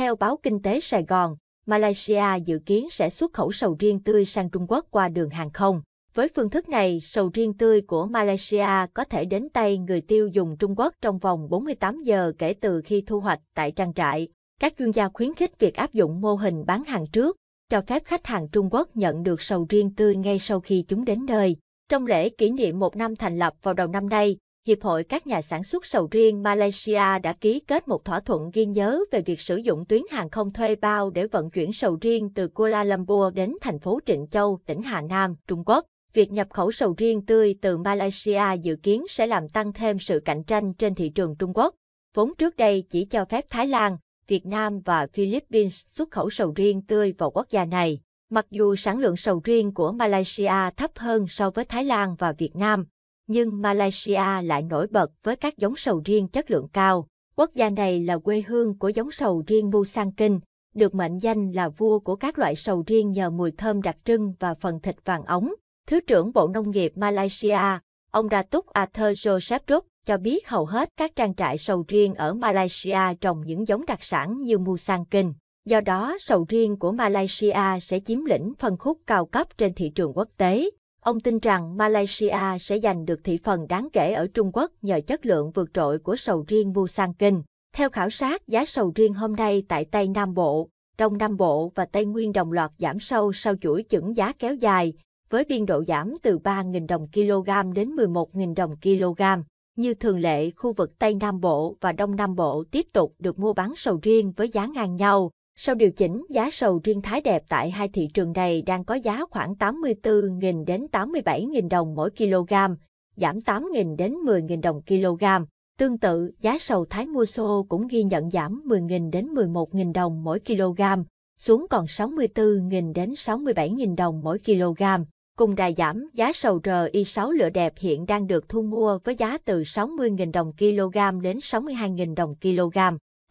Theo báo Kinh tế Sài Gòn, Malaysia dự kiến sẽ xuất khẩu sầu riêng tươi sang Trung Quốc qua đường hàng không. Với phương thức này, sầu riêng tươi của Malaysia có thể đến tay người tiêu dùng Trung Quốc trong vòng 48 giờ kể từ khi thu hoạch tại trang trại. Các chuyên gia khuyến khích việc áp dụng mô hình bán hàng trước, cho phép khách hàng Trung Quốc nhận được sầu riêng tươi ngay sau khi chúng đến nơi. Trong lễ kỷ niệm một năm thành lập vào đầu năm nay, Hiệp hội các nhà sản xuất sầu riêng Malaysia đã ký kết một thỏa thuận ghi nhớ về việc sử dụng tuyến hàng không thuê bao để vận chuyển sầu riêng từ Kuala Lumpur đến thành phố Trịnh Châu, tỉnh Hà Nam, Trung Quốc. Việc nhập khẩu sầu riêng tươi từ Malaysia dự kiến sẽ làm tăng thêm sự cạnh tranh trên thị trường Trung Quốc. Vốn trước đây chỉ cho phép Thái Lan, Việt Nam và Philippines xuất khẩu sầu riêng tươi vào quốc gia này. Mặc dù sản lượng sầu riêng của Malaysia thấp hơn so với Thái Lan và Việt Nam, nhưng Malaysia lại nổi bật với các giống sầu riêng chất lượng cao. Quốc gia này là quê hương của giống sầu riêng Musang Kinh, được mệnh danh là vua của các loại sầu riêng nhờ mùi thơm đặc trưng và phần thịt vàng ống. Thứ trưởng Bộ Nông nghiệp Malaysia, ông Ratuk Arthur Joseph Rup, cho biết hầu hết các trang trại sầu riêng ở Malaysia trồng những giống đặc sản như Musang Kinh. Do đó, sầu riêng của Malaysia sẽ chiếm lĩnh phân khúc cao cấp trên thị trường quốc tế. Ông tin rằng Malaysia sẽ giành được thị phần đáng kể ở Trung Quốc nhờ chất lượng vượt trội của sầu riêng Busan Kinh. Theo khảo sát, giá sầu riêng hôm nay tại Tây Nam Bộ, Đông Nam Bộ và Tây Nguyên đồng loạt giảm sâu sau chuỗi chững giá kéo dài, với biên độ giảm từ 3.000 đồng kg đến 11.000 đồng kg. Như thường lệ, khu vực Tây Nam Bộ và Đông Nam Bộ tiếp tục được mua bán sầu riêng với giá ngang nhau, sau điều chỉnh, giá sầu riêng Thái đẹp tại hai thị trường này đang có giá khoảng 84.000 đến 87.000 đồng mỗi kg, giảm 8.000 đến 10.000 đồng kg. Tương tự, giá sầu Thái mua xô cũng ghi nhận giảm 10.000 đến 11.000 đồng mỗi kg, xuống còn 64.000 đến 67.000 đồng mỗi kg. Cùng đà giảm, giá sầu RI6 lửa đẹp hiện đang được thu mua với giá từ 60.000 đồng kg đến 62.000 đồng kg.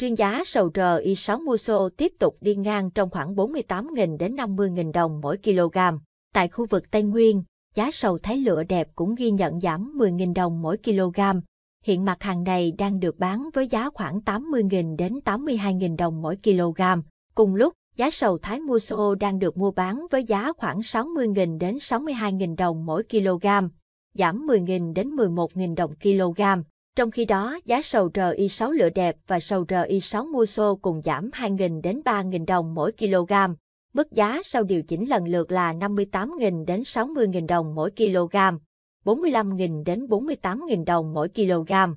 Riêng giá sầu rờ Y6 Muso tiếp tục đi ngang trong khoảng 48.000 đến 50.000 đồng mỗi kg. Tại khu vực Tây Nguyên, giá sầu thái lửa đẹp cũng ghi nhận giảm 10.000 đồng mỗi kg. Hiện mặt hàng này đang được bán với giá khoảng 80.000 đến 82.000 đồng mỗi kg. Cùng lúc, giá sầu thái Muso đang được mua bán với giá khoảng 60.000 đến 62.000 đồng mỗi kg, giảm 10.000 đến 11.000 đồng kg. Trong khi đó, giá sầu RI6 lựa đẹp và sầu RI6 mua xô cùng giảm 2.000 đến 3.000 đồng mỗi kg. Mức giá sau điều chỉnh lần lượt là 58.000 đến 60.000 đồng mỗi kg, 45.000 đến 48.000 đồng mỗi kg.